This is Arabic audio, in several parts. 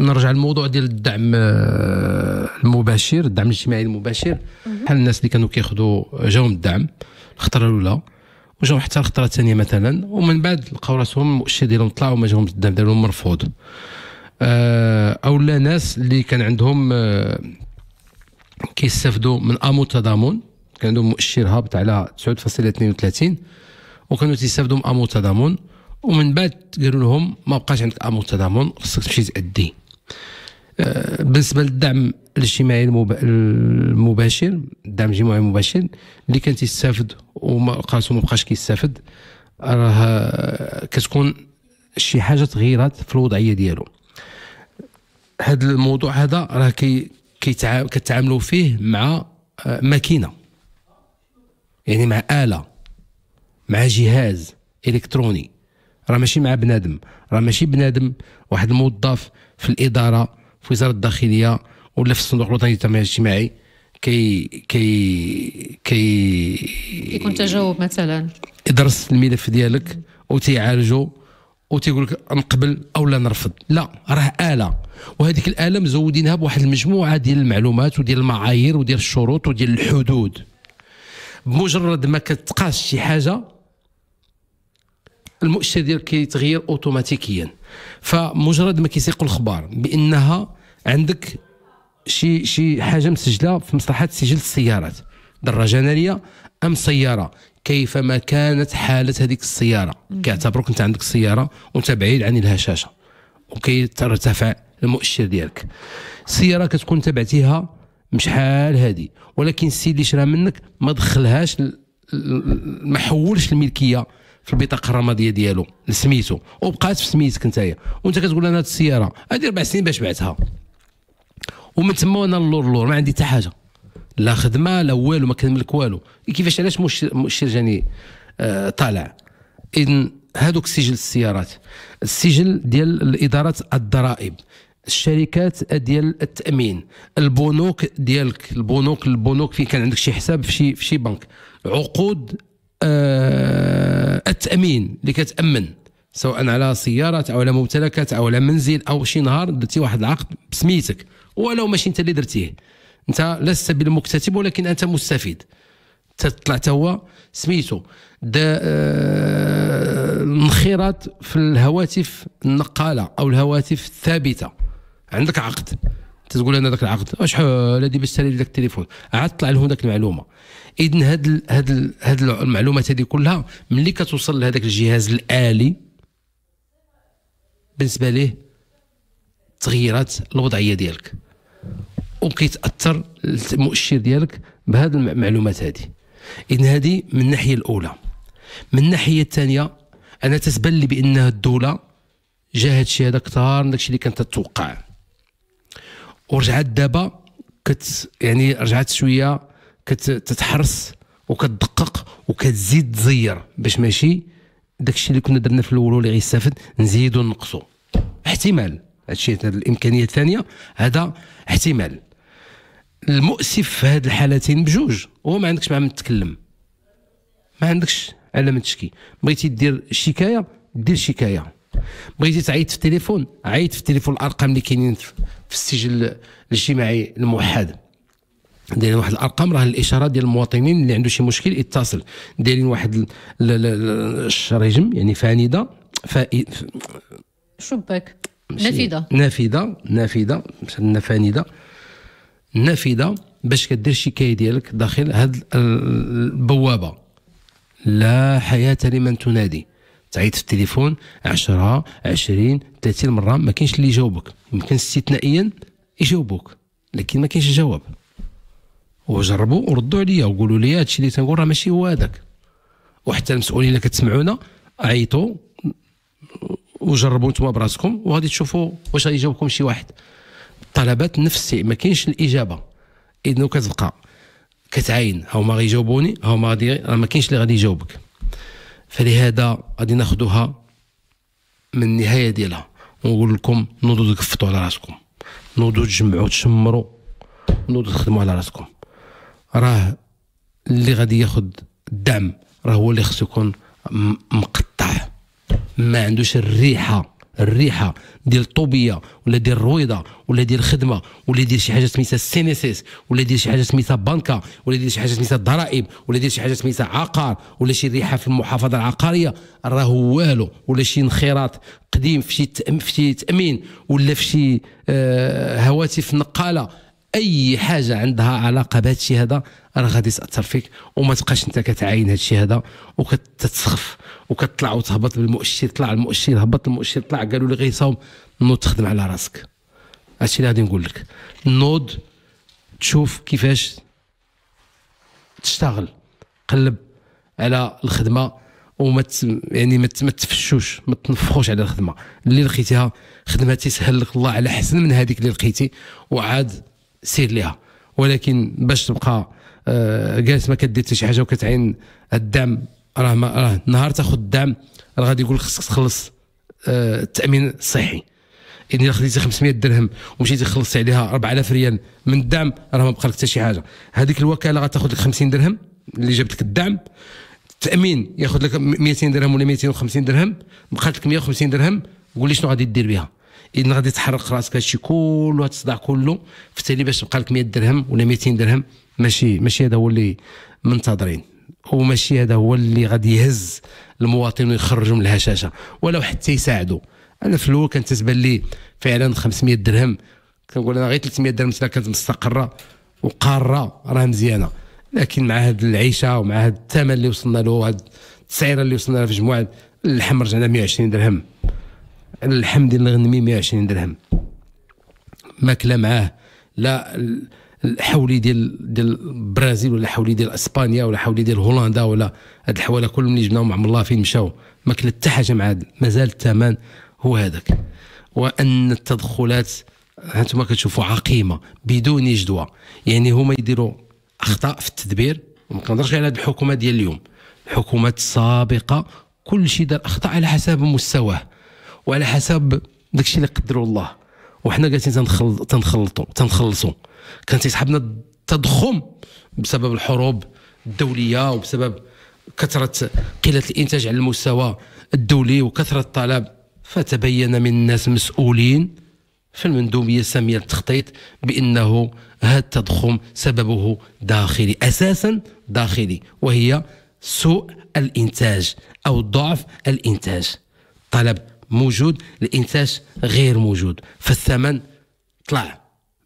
نرجع للموضوع ديال الدعم آه، المباشر الدعم الاجتماعي المباشر بحال الناس اللي كانوا كياخذوا جاهم الدعم الخطره الاولى وجاو حتى الخطره الثانيه مثلا ومن بعد لقاو راسهم المؤشر ديالهم طلع وما جاهمش الدعم ديالهم مرفوض آه، اولا ناس اللي كان عندهم آه، كيستافدوا من امو التضامن كان عندهم مؤشر هابط على 9.32 وكانوا تيستافدوا من امو التضامن ومن بعد قالوا لهم ما بقاش عندك امو التضامن خصك تمشي تادي بالنسبه للدعم الاجتماعي المباشر الدعم الاجتماعي المباشر اللي كان تيستافد وما لقاتو ما بقاش كيستافد راه كتكون شي حاجه تغيرات في الوضعيه ديالو هذا الموضوع هذا راه كي كتعاملوا فيه مع آه، ماكينه يعني مع اله مع جهاز الكتروني راه ماشي مع بنادم راه ماشي بنادم واحد الموظف في الاداره في وزاره الداخليه ولا في الصندوق الوطني للتنميه الاجتماعي كي كي كي يكون تجاوب مثلا يدرس الملف ديالك وتيعالجو وتيقول لك نقبل او لا نرفض لا راه اله وهذيك الاله مزودينها بواحد المجموعه ديال المعلومات وديال المعايير وديال الشروط وديال الحدود بمجرد ما كتقاس شي حاجه المؤشر ديالك كيتغير اوتوماتيكيا فمجرد ما كيسيقوا الاخبار بانها عندك شي شي حاجه مسجله في مصلحه سجل السيارات دراجه ناريه ام سياره كيف ما كانت حاله هذيك السياره كيعتبروك انت عندك السياره وانت بعيد عن الهشاشه وكيرتفع المؤشر ديالك السياره كتكون تبعتيها حال هذه ولكن السيد اللي شرا منك ما دخلهاش ما حولش الملكيه في البطاقه الرماديه ديالو لسميتو وبقات في سميتك نتايا وانت كتقول انا هذه السياره هذه اربع سنين باش بعتها ومن تما وانا اللور اللور ما عندي حتى حاجه لا خدمه لا والو ما كنملك والو كيفاش علاش مؤشر جاني آه طالع اذن هذوك سجل السيارات السجل ديال اداره الضرائب الشركات ديال التامين البنوك ديالك البنوك البنوك فين كان عندك شي حساب في شي في شي بنك عقود آه، التامين اللي كتامن سواء على سيارات او على ممتلكات او على منزل او شي نهار درتي واحد العقد بسميتك ولو ماشي انت اللي درتيه انت لست بالمكتتب ولكن انت مستفيد تطلع تا هو سميتو آه، الانخراط في الهواتف النقاله او الهواتف الثابته عندك عقد تقول انا ذاك العقد شحال هذه باش تسالي ذاك التليفون عاد طلع لهم ذاك المعلومه اذا هاد هاد هاد المعلومات هذه كلها ملي كتوصل لهذاك الجهاز الالي بالنسبه ليه تغيرات الوضعيه ديالك وكيتاثر المؤشر ديالك بهذه المعلومات هذه اذا هذه من الناحيه الاولى من الناحيه الثانيه انا تتبان لي بان الدوله جاهد شي هذا كثار من داكشي اللي كانت تتوقع ورجعت دابا كت يعني رجعت شويه كتتحرس وكتدقق وكتزيد تزير باش ماشي داكشي اللي كنا درنا في الاول اللي غيستافد نزيدو نقصو احتمال هادشي هاد الامكانيه الثانيه هذا احتمال المؤسف في هاد الحالتين بجوج هو ما عندكش مع من تتكلم ما عندكش على من تشكي بغيتي دير شكايه دير شكايه بغيتي تعيط في التليفون عيط في التليفون الارقام اللي كاينين في السجل الاجتماعي الموحد دايرين واحد الارقام راه الاشاره ديال المواطنين اللي عنده شي مشكل يتصل دايرين واحد الشريجم يعني فانده فائد شباك نافذه نافذه نافذه مثلا فانده نافذه باش كدير الشكايه ديالك داخل هاد البوابه لا حياه لمن تنادي تعيط في التليفون 10 20 30 مره ما كاينش اللي يجاوبك يمكن استثنائيا يجاوبوك لكن ما كاينش جواب وجربوا وردوا عليا وقولوا لي هادشي اللي تنقول راه ماشي هو هذاك وحتى المسؤولين اللي كتسمعونا عيطوا وجربوا نتوما براسكم وغادي تشوفوا واش غادي يجاوبكم شي واحد الطلبات نفسي ما كاينش الاجابه اذن كتبقى كتعاين هاهما غيجاوبوني هاهما غادي راه ما كاينش اللي غادي يجاوبك فلهذا غادي ناخذوها من النهايه ديالها ونقول لكم نوضوا تكفتوا على راسكم نوضوا تجمعوا تشمروا نوضوا تخدموا على راسكم راه اللي غادي ياخذ الدعم راه هو اللي خصو يكون مقطع ما عندوش الريحه الريحه ديال الطوبيه ولا ديال الرويضه ولا ديال الخدمه ولا ديال شي حاجه سميتها السي ولا ديال شي حاجه سميتها بنكه ولا ديال شي حاجه سميتها الضرائب ولا ديال شي حاجه سميتها عقار ولا شي ريحه في المحافظه العقاريه راه والو ولا شي انخراط قديم في شي في شي تامين ولا في شي آه، هواتف نقاله اي حاجه عندها علاقه بهذا الشيء هذا راه غادي تاثر فيك وما تبقاش انت كتعاين هذا الشيء هذا وكتسخف وكتطلع وتهبط بالمؤشر طلع المؤشر هبط المؤشر طلع قالوا لي غيصاوب نوض تخدم على راسك هادشي اللي غادي نقول لك نوض تشوف كيفاش تشتغل قلب على الخدمه وما يعني ما تفشوش ما تنفخوش على الخدمه اللي لقيتيها خدمه تيسهل لك الله على حسن من هذيك اللي لقيتي وعاد سير ليها ولكن باش تبقى آه، جالس ما كدير حتى شي حاجه وكتعين الدعم راه راه نهار تاخذ الدعم راه غادي يقول لك خصك تخلص آه، التامين الصحي يعني الا خديتي 500 درهم ومشيتي خلصتي عليها 4000 ريال من الدعم راه ما بقى لك حتى شي حاجه هذيك الوكاله غتاخذ لك 50 درهم اللي جابت لك الدعم التامين ياخذ لك 200 درهم ولا 250 درهم بقات لك 150 درهم قول لي شنو غادي دير بها اذا غادي تحرق راسك هادشي كله هاد الصداع كله في باش تبقى لك 100 درهم ولا 200 درهم ماشي ماشي هذا هو اللي منتظرين وماشي هذا هو اللي غادي يهز المواطن ويخرجهم من الهشاشه ولو حتى يساعدوا انا في الاول كانت تتبان لي فعلا 500 درهم كنقول انا غير 300 درهم كانت مستقره وقاره راه مزيانه لكن مع هاد العيشه ومع هاد الثمن اللي وصلنا له هاد التسعيره اللي وصلنا لها في مجموعه اللحم رجعنا 120 درهم اللحم ديال الغنمي 120 درهم ماكله معاه لا الحولي ديال ديال البرازيل ولا حولي ديال اسبانيا ولا حولي ديال هولندا ولا هاد الحواله كلهم اللي جبناهم عمر الله فين مشاو ما حتى حاجه مع مازال الثمن هو هذاك وان التدخلات هانتوما كتشوفوا عقيمه بدون جدوى يعني هما يديروا اخطاء في التدبير وما كنهضرش على الحكومه ديال اليوم الحكومات السابقه كل شيء دار اخطاء على حسب مستواه وعلى حسب داكشي اللي قدروا الله وحنا جالسين تنخل... تنخلطوا تنخلصوا كان تيسحبنا التضخم بسبب الحروب الدوليه وبسبب كثره قله الانتاج على المستوى الدولي وكثره الطلب فتبين من الناس مسؤولين في المندوبيه الساميه للتخطيط بانه هذا التضخم سببه داخلي اساسا داخلي وهي سوء الانتاج او ضعف الانتاج طلب موجود الانتاج غير موجود فالثمن طلع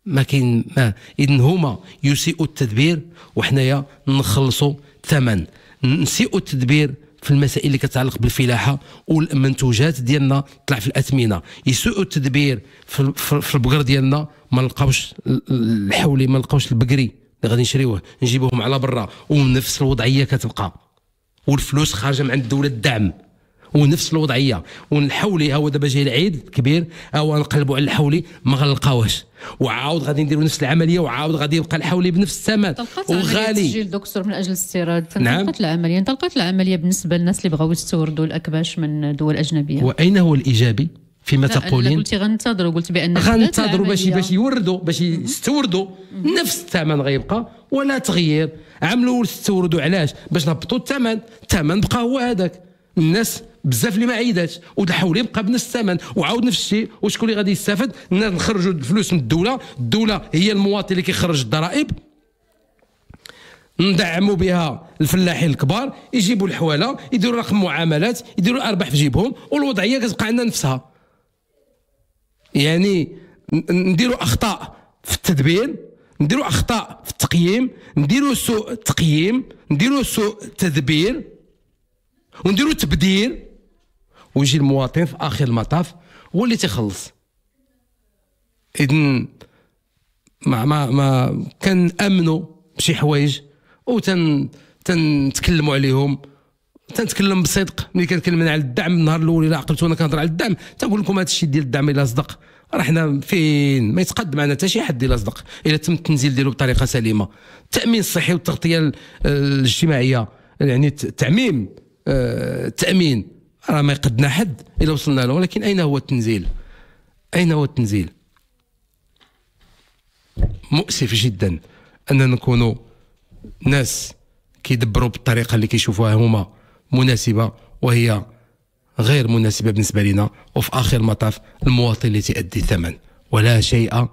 ما كاين ما اذا هما يسيئوا التدبير وحنايا نخلصوا الثمن نسيئوا التدبير في المسائل اللي كتعلق بالفلاحه والمنتوجات ديالنا طلع في الاثمنه يسيئوا التدبير في, في البقر ديالنا ما نلقاوش الحولي ما نلقاوش البقري اللي غادي نشريوه نجيبوهم على برا ونفس الوضعيه كتبقى والفلوس خارجه من عند الدوله الدعم ونفس الوضعيه ونحولي هو دابا جاي العيد كبير هو نقلبوا على الحولي ما غنلقاوهش وعاود غادي نديروا نفس العمليه وعاود غادي يبقى الحولي بنفس الثمن وغالي تسجيل دكتور من اجل الاستيراد نعم العمليه انطلقت العمليه بالنسبه للناس اللي بغاو يستوردوا الاكباش من دول اجنبيه واين هو الايجابي فيما تقولين قلتي غنتظروا قلت بان غنتظروا باش باش يوردوا باش يستوردوا نفس الثمن غيبقى ولا تغيير عملوا استوردوا علاش باش نهبطوا الثمن الثمن بقى هو هذاك الناس بزاف اللي ما عيداتش وحولي بقى بنفس الثمن وعاود نفس الشيء وشكون اللي غادي يستافد الناس نخرجوا الفلوس من الدوله الدوله هي المواطن اللي كيخرج الضرائب ندعموا بها الفلاحين الكبار يجيبوا الحواله يديروا رقم معاملات يديروا الارباح في جيبهم والوضعيه كتبقى عندنا نفسها يعني نديروا اخطاء في التدبير نديروا اخطاء في التقييم نديروا سوء تقييم نديروا سوء تدبير ونديروا تبديل ويجي المواطن في اخر المطاف هو اللي تيخلص اذن ما ما ما كنامنوا بشي حوايج تن تنتكلموا عليهم تنتكلم بصدق ملي كنتكلم على الدعم النهار الاول الا عقلت وانا كنهضر على الدعم تنقول لكم هذا الشيء ديال الدعم الا صدق راه حنا فين ما يتقدم معنا حتى شي حد الا صدق الا تم التنزيل ديالو بطريقه سليمه التامين الصحي والتغطيه الاجتماعيه يعني التعميم التامين راه ما يقدنا حد الا وصلنا له ولكن اين هو التنزيل اين هو التنزيل مؤسف جدا اننا نكونوا ناس كيدبروا بالطريقه اللي كيشوفوها هما مناسبه وهي غير مناسبه بالنسبه لنا وفي اخر المطاف المواطن اللي تيأدي الثمن ولا شيء